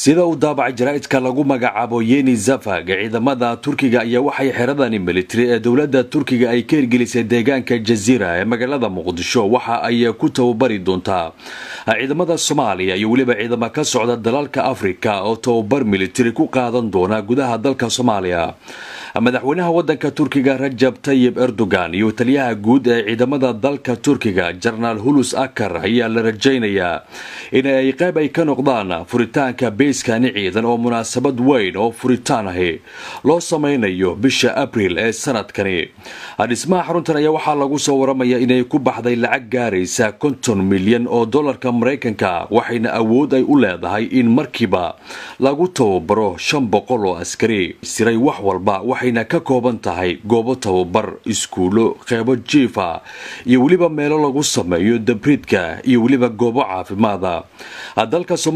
sida uu daabacay jaraa'idka lagu magacaabo yeni zafag ciidamada turkiga ayaa waxay xeradani militari ee dowladda turkiga ay ka hirgelisay deegaanka jaziira ee magaalada muqdisho waxa ay ku tababari doontaa ciidamada soomaaliya iyo weliba ciidamo ka socda dalalka afrika oo tababar militari ku qaadan doona gudaha dalka soomaaliya madaxweynaha wadanka turkiga rajab tayib erdogan iyo taliyaha guud ee ciidamada dalka turkiga jenaraal hulus akar ayaa la rajaynayaa in ay qayb ay ka noqdaan furitaanka beyskani ciidan oo munaasabad weyn oo furitaan ahi loo samaynayo bisha abril ee sanadkani dhismaha xaruntan ayaa waxaa lagu soo waramaya inay ku baxday lacag gaaraysa konton milyan oo dolarka maraykanka waxayna awood ay u leedahay in markiiba lagu tababaro shan boqol oo askari siray wax walba waxayna ka kooban tahay goobo tababar iskuullo qeybo jiifa iyo weliba meelo lagu sameeyo dabriidka iyo weliba goobo caafimaada ah.